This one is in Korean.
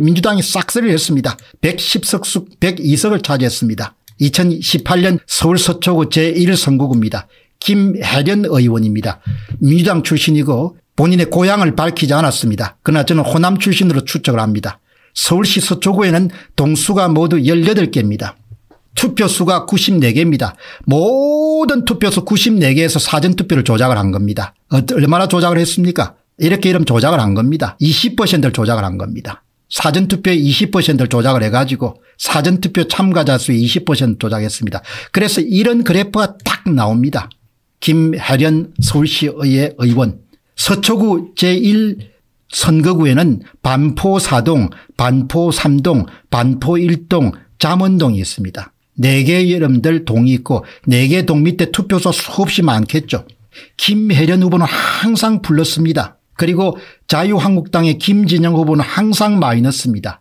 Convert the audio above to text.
민주당이 싹쓸이를 했습니다. 110석 수 102석을 차지했습니다. 2018년 서울 서초구 제1선거구입니다. 김혜련 의원입니다. 민주당 출신이고 본인의 고향을 밝히지 않았습니다. 그러나 저는 호남 출신으로 추측을 합니다. 서울시 서초구에는 동수가 모두 18개입니다. 투표수가 94개입니다. 모든 투표수 94개에서 사전투표를 조작을 한 겁니다. 어, 얼마나 조작을 했습니까? 이렇게 이름 조작을 한 겁니다. 20%를 조작을 한 겁니다. 사전투표의 20%를 조작을 해가지고 사전투표 참가자 수의 20% 조작했습니다. 그래서 이런 그래프가 딱 나옵니다. 김혜련 서울시의회 의원 서초구 제1선거구에는 반포4동반포3동반포1동 잠원동이 있습니다. 4개 여러분들 동이 있고 4개 동 밑에 투표소 수없이 많겠죠. 김혜련 후보는 항상 불렀습니다. 그리고 자유한국당의 김진영 후보는 항상 마이너스입니다.